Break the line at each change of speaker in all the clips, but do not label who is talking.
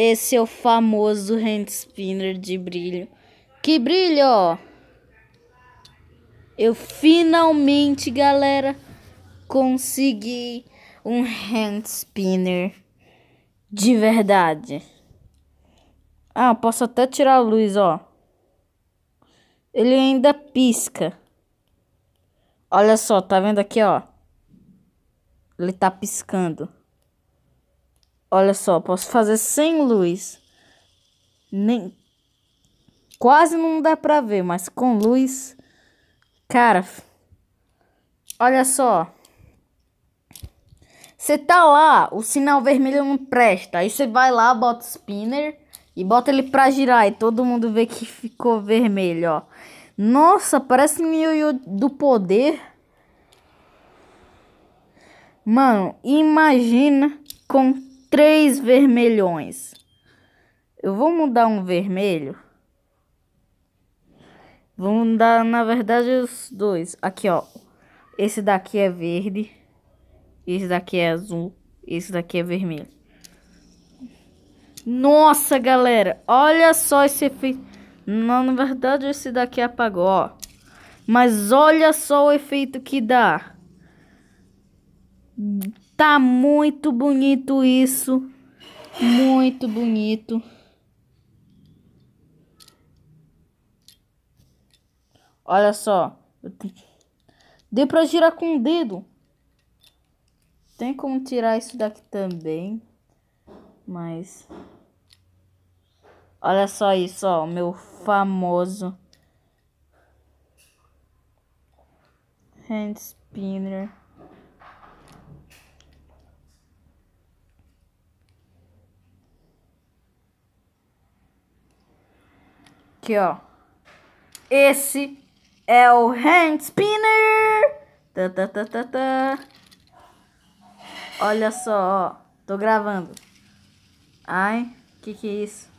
Esse é o famoso hand spinner de brilho. Que brilho! Eu finalmente, galera, consegui um hand spinner de verdade. Ah, posso até tirar a luz, ó. Ele ainda pisca. Olha só, tá vendo aqui, ó? Ele tá piscando. Olha só, posso fazer sem luz. Nem quase não dá para ver, mas com luz, cara. Olha só. Você tá lá, o sinal vermelho não presta. Aí você vai lá, bota o spinner e bota ele pra girar e todo mundo vê que ficou vermelho, ó. Nossa, parece um yu do poder. Mano, imagina com três vermelhões. Eu vou mudar um vermelho. Vou mudar, na verdade, os dois. Aqui, ó. Esse daqui é verde. Esse daqui é azul. Esse daqui é vermelho. Nossa, galera. Olha só esse efeito. Não, na verdade, esse daqui apagou, ó. Mas olha só o efeito que dá. Tá muito bonito isso. Muito bonito. Olha só. Deu pra girar com o dedo. Tem como tirar isso daqui também. Mas... Olha só isso, ó. Meu famoso... Hand spinner. Aqui, ó. Esse é o hand spinner. Tá, tá, tá, tá, tá. Olha só, ó. Tô gravando. Ai, que que é isso?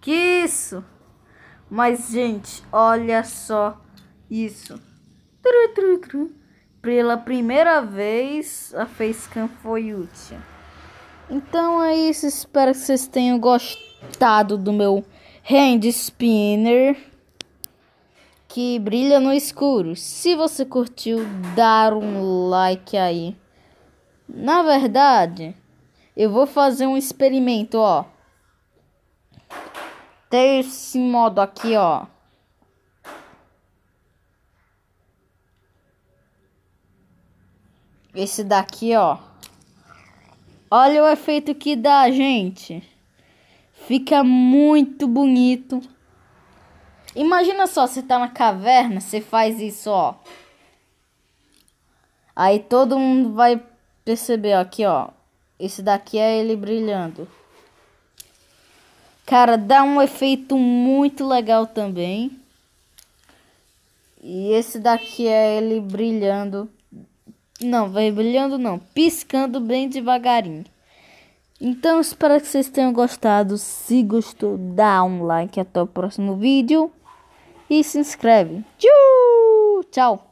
Que isso? Mas, gente, olha só isso. Tru, tru, tru. Pela primeira vez, a facecam foi útil. Então é isso. Espero que vocês tenham gostado do meu hand spinner que brilha no escuro. Se você curtiu, dar um like aí. Na verdade, eu vou fazer um experimento, ó. Tem esse modo aqui, ó. Esse daqui, ó. Olha o efeito que dá, gente. Fica muito bonito. Imagina só, você tá na caverna, você faz isso, ó. Aí todo mundo vai perceber, ó, aqui, ó. Esse daqui é ele brilhando. Cara, dá um efeito muito legal também. E esse daqui é ele brilhando. Não, vai brilhando não, piscando bem devagarinho. Então espero que vocês tenham gostado. Se gostou, dá um like até o próximo vídeo e se inscreve. Tchau!